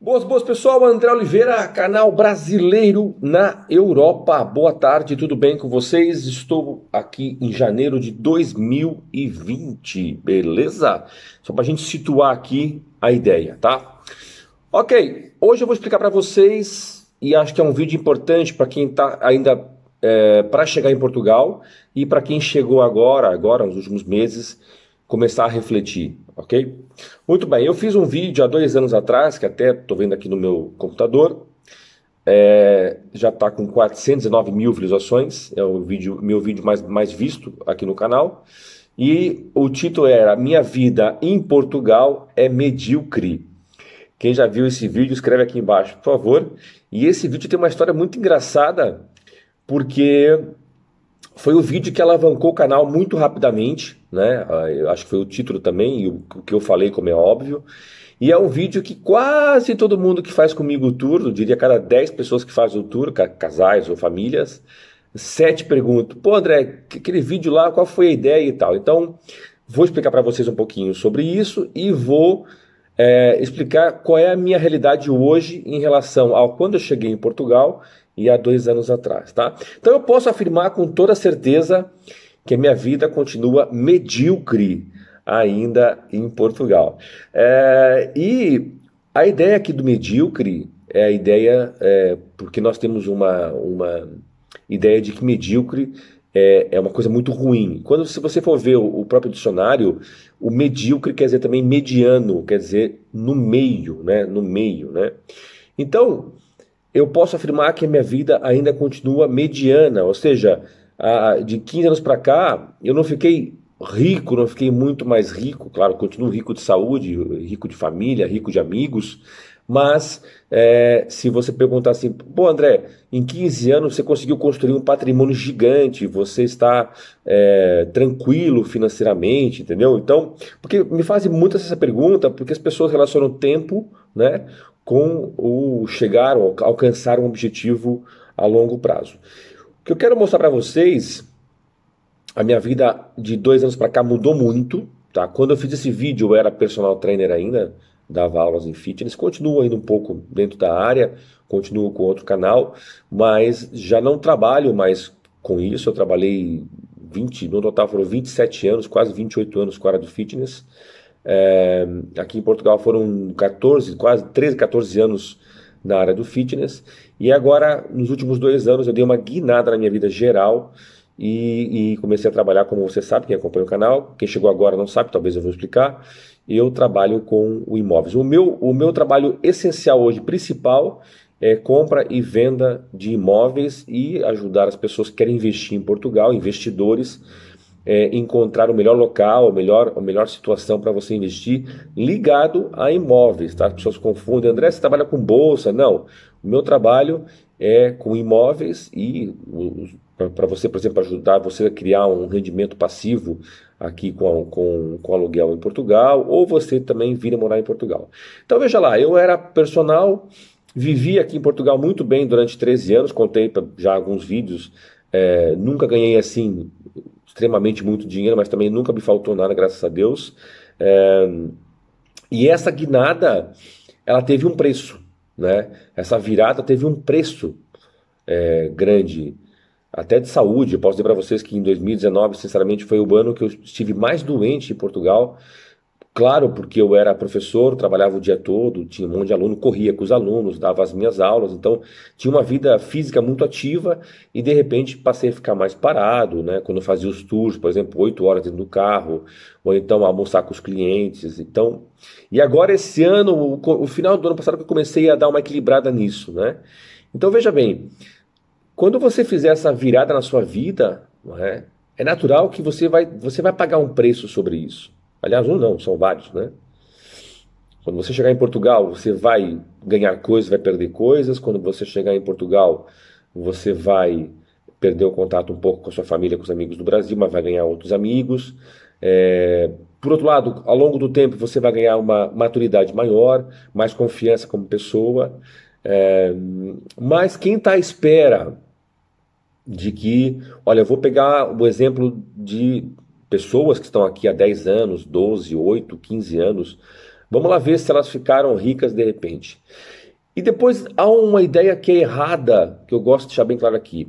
Boas, boas pessoal, André Oliveira, canal brasileiro na Europa. Boa tarde, tudo bem com vocês? Estou aqui em janeiro de 2020, beleza? Só para a gente situar aqui a ideia, tá? Ok, hoje eu vou explicar para vocês e acho que é um vídeo importante para quem está ainda é, para chegar em Portugal e para quem chegou agora, agora nos últimos meses, começar a refletir ok? Muito bem, eu fiz um vídeo há dois anos atrás, que até estou vendo aqui no meu computador, é, já está com 409 mil visualizações, é o vídeo, meu vídeo mais, mais visto aqui no canal, e o título era Minha Vida em Portugal é Medíocre. Quem já viu esse vídeo, escreve aqui embaixo, por favor. E esse vídeo tem uma história muito engraçada, porque foi o vídeo que alavancou o canal muito rapidamente, né? Ah, eu acho que foi o título também e o que eu falei, como é óbvio. E é um vídeo que quase todo mundo que faz comigo o tour, eu diria cada 10 pessoas que fazem o tour, casais ou famílias, sete perguntam: pô, André, aquele vídeo lá, qual foi a ideia e tal? Então, vou explicar para vocês um pouquinho sobre isso e vou é, explicar qual é a minha realidade hoje em relação ao quando eu cheguei em Portugal e há dois anos atrás, tá? Então eu posso afirmar com toda certeza que a minha vida continua medíocre ainda em Portugal. É, e a ideia aqui do medíocre é a ideia, é, porque nós temos uma, uma ideia de que medíocre é, é uma coisa muito ruim. Quando se você for ver o, o próprio dicionário, o medíocre quer dizer também mediano, quer dizer no meio, né? No meio, né? Então, eu posso afirmar que a minha vida ainda continua mediana, ou seja, a, de 15 anos para cá, eu não fiquei rico, não fiquei muito mais rico, claro, continuo rico de saúde, rico de família, rico de amigos, mas é, se você perguntar assim, pô André, em 15 anos você conseguiu construir um patrimônio gigante, você está é, tranquilo financeiramente, entendeu? Então, porque me fazem muito essa pergunta, porque as pessoas relacionam tempo né, com o chegar ou alcançar um objetivo a longo prazo. O que eu quero mostrar para vocês, a minha vida de dois anos para cá mudou muito, tá? Quando eu fiz esse vídeo eu era personal trainer ainda, dava aulas em fitness, continuo ainda um pouco dentro da área, continuo com outro canal, mas já não trabalho mais com isso. Eu trabalhei 20, no total foram 27 anos, quase 28 anos com a área do fitness. É, aqui em Portugal foram 14, quase 13, 14 anos na área do fitness. E agora, nos últimos dois anos, eu dei uma guinada na minha vida geral e, e, comecei a trabalhar, como você sabe, quem acompanha o canal, quem chegou agora não sabe, talvez eu vou explicar. Eu trabalho com o imóveis. O meu, o meu trabalho essencial hoje, principal, é compra e venda de imóveis e ajudar as pessoas que querem investir em Portugal, investidores, é, encontrar o melhor local, a melhor, a melhor situação para você investir ligado a imóveis. Tá? As pessoas confundem, André, você trabalha com bolsa? Não. O meu trabalho é com imóveis e os para você, por exemplo, ajudar você a criar um rendimento passivo aqui com, com, com aluguel em Portugal, ou você também vir morar em Portugal. Então veja lá, eu era personal, vivi aqui em Portugal muito bem durante 13 anos, contei já alguns vídeos, é, nunca ganhei assim extremamente muito dinheiro, mas também nunca me faltou nada, graças a Deus. É, e essa guinada, ela teve um preço, né? Essa virada teve um preço é, grande até de saúde. Eu posso dizer para vocês que em 2019, sinceramente, foi o ano que eu estive mais doente em Portugal. Claro, porque eu era professor, trabalhava o dia todo, tinha um monte de aluno, corria com os alunos, dava as minhas aulas, então tinha uma vida física muito ativa e de repente passei a ficar mais parado, né? Quando eu fazia os tours, por exemplo, oito horas dentro do carro, ou então almoçar com os clientes. Então, e agora esse ano, o, o final do ano passado, que eu comecei a dar uma equilibrada nisso, né? Então veja bem, quando você fizer essa virada na sua vida, é? é? natural que você vai, você vai pagar um preço sobre isso. Aliás, um não, são vários, né? Quando você chegar em Portugal, você vai ganhar coisas, vai perder coisas. Quando você chegar em Portugal, você vai perder o contato um pouco com a sua família, com os amigos do Brasil, mas vai ganhar outros amigos. É... Por outro lado, ao longo do tempo, você vai ganhar uma maturidade maior, mais confiança como pessoa. É... Mas quem está à espera de que, olha, eu vou pegar o exemplo de pessoas que estão aqui há 10 anos, 12, 8, 15 anos. Vamos lá ver se elas ficaram ricas de repente. E depois há uma ideia que é errada, que eu gosto de deixar bem claro aqui.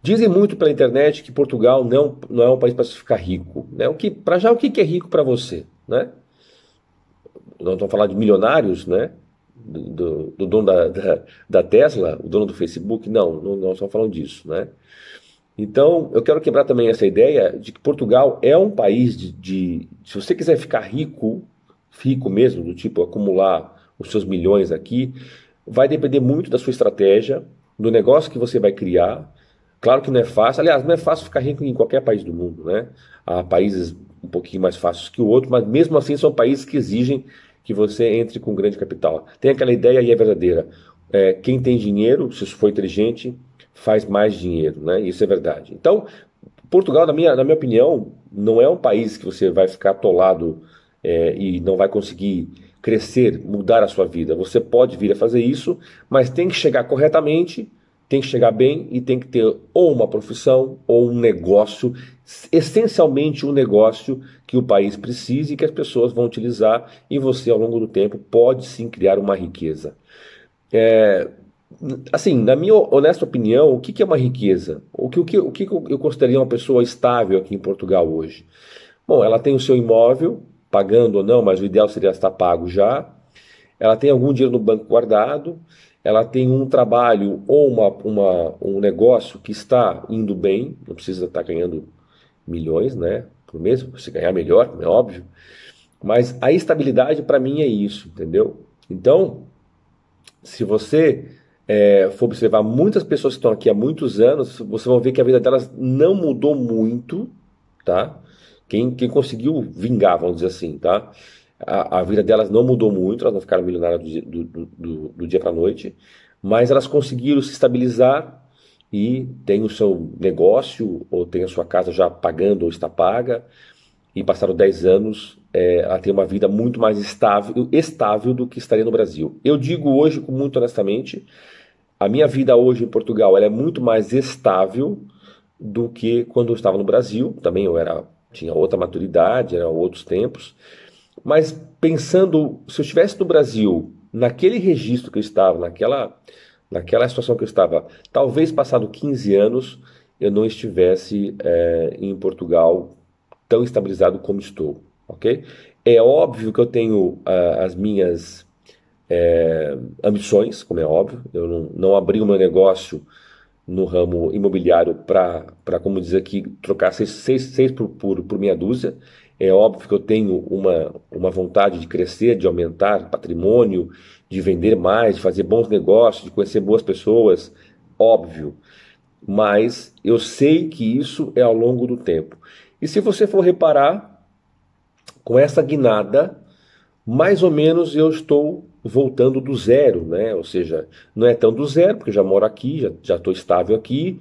Dizem muito pela internet que Portugal não, não é um país para se ficar rico. Né? O que, para já, o que é rico para você? Né? Não estão falando de milionários, né? do, do, dono da, da, da, Tesla, o dono do Facebook, não, não, não estamos falando disso, né? Então, eu quero quebrar também essa ideia de que Portugal é um país de, de se você quiser ficar rico, rico mesmo, do tipo acumular os seus milhões aqui, vai depender muito da sua estratégia, do negócio que você vai criar. Claro que não é fácil, aliás, não é fácil ficar rico em qualquer país do mundo, né? Há países um pouquinho mais fáceis que o outro, mas mesmo assim são países que exigem que você entre com grande capital. Tem aquela ideia e é verdadeira. É, quem tem dinheiro, se for inteligente, faz mais dinheiro, né? Isso é verdade. Então, Portugal, na minha, na minha opinião, não é um país que você vai ficar atolado é, e não vai conseguir crescer, mudar a sua vida. Você pode vir a fazer isso, mas tem que chegar corretamente tem que chegar bem e tem que ter ou uma profissão ou um negócio, essencialmente um negócio que o país precise e que as pessoas vão utilizar e você ao longo do tempo pode sim criar uma riqueza. É, assim, na minha honesta opinião, o que, é uma riqueza? O que, o, que, o que eu consideraria uma pessoa estável aqui em Portugal hoje? Bom, ela tem o seu imóvel, pagando ou não, mas o ideal seria estar pago já. Ela tem algum dinheiro no banco guardado ela tem um trabalho ou uma, uma, um negócio que está indo bem, não precisa estar ganhando milhões né, por mês, se ganhar melhor, é óbvio, mas a estabilidade para mim é isso, entendeu? Então, se você é, for observar muitas pessoas que estão aqui há muitos anos, você vai ver que a vida delas não mudou muito, tá? Quem, quem conseguiu vingar, vamos dizer assim, tá? A, a vida delas não mudou muito, elas não ficaram milionárias do, do, do, do dia para a noite, mas elas conseguiram se estabilizar e tem o seu negócio ou tem a sua casa já pagando ou está paga e passaram 10 anos é, ela tem uma vida muito mais estável, estável do que estaria no Brasil. Eu digo hoje, muito honestamente, a minha vida hoje em Portugal é muito mais estável do que quando eu estava no Brasil. Também eu era tinha outra maturidade, eram outros tempos. Mas pensando, se eu estivesse no Brasil, naquele registro que eu estava, naquela, naquela situação que eu estava, talvez passado 15 anos, eu não estivesse é, em Portugal tão estabilizado como estou, ok? É óbvio que eu tenho ah, as minhas é, ambições, como é óbvio, eu não, não abri o meu negócio no ramo imobiliário para, como diz aqui, trocar seis, seis, seis por, por, por meia dúzia. É óbvio que eu tenho uma, uma vontade de crescer, de aumentar patrimônio, de vender mais, de fazer bons negócios, de conhecer boas pessoas, óbvio. Mas eu sei que isso é ao longo do tempo. E se você for reparar, com essa guinada, mais ou menos eu estou voltando do zero, né? Ou seja, não é tão do zero, porque já moro aqui, já estou estável aqui,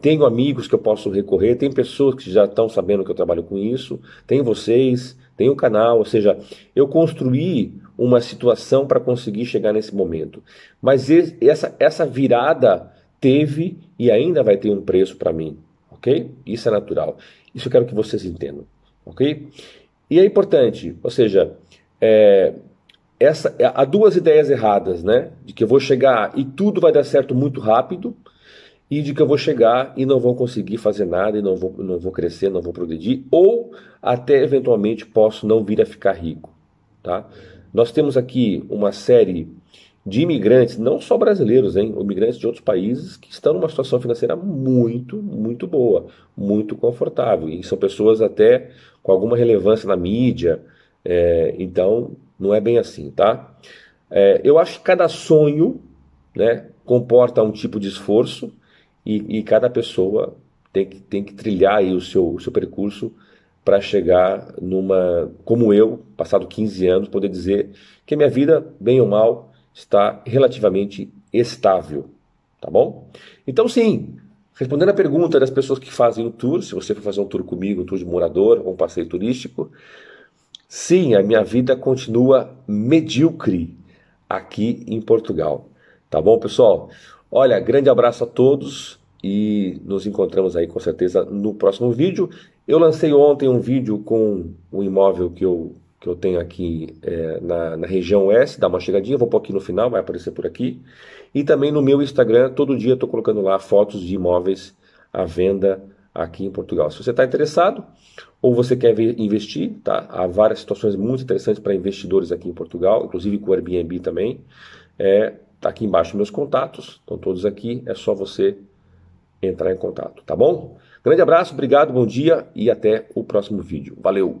tenho amigos que eu posso recorrer, tem pessoas que já estão sabendo que eu trabalho com isso, tem vocês, tem o canal, ou seja, eu construí uma situação para conseguir chegar nesse momento. Mas essa, essa virada teve e ainda vai ter um preço para mim, ok? Isso é natural. Isso eu quero que vocês entendam, ok? E é importante, ou seja, é, essa, há duas ideias erradas, né? De que eu vou chegar e tudo vai dar certo muito rápido, e de que eu vou chegar e não vou conseguir fazer nada, e não vou, não vou crescer, não vou progredir, ou até eventualmente posso não vir a ficar rico. Tá? Nós temos aqui uma série de imigrantes, não só brasileiros, hein, imigrantes de outros países que estão numa situação financeira muito, muito boa, muito confortável. E são pessoas até com alguma relevância na mídia. É, então, não é bem assim, tá? É, eu acho que cada sonho né, comporta um tipo de esforço e, e cada pessoa tem que, tem que trilhar aí o seu, o seu percurso para chegar numa, como eu, passado 15 anos, poder dizer que a minha vida, bem ou mal, está relativamente estável, tá bom? Então sim, respondendo a pergunta das pessoas que fazem o tour, se você for fazer um tour comigo, um tour de morador, um passeio turístico, sim, a minha vida continua medíocre aqui em Portugal, tá bom, pessoal? Olha, grande abraço a todos e nos encontramos aí com certeza no próximo vídeo. Eu lancei ontem um vídeo com o imóvel que eu, que eu tenho aqui é, na, na, região S, dá uma chegadinha, vou pôr aqui no final, vai aparecer por aqui. E também no meu Instagram, todo dia estou colocando lá fotos de imóveis à venda aqui em Portugal. Se você está interessado ou você quer investir, tá? há várias situações muito interessantes para investidores aqui em Portugal, inclusive com o Airbnb também. É, Está aqui embaixo meus contatos, estão todos aqui, é só você entrar em contato, tá bom? Grande abraço, obrigado, bom dia e até o próximo vídeo. Valeu!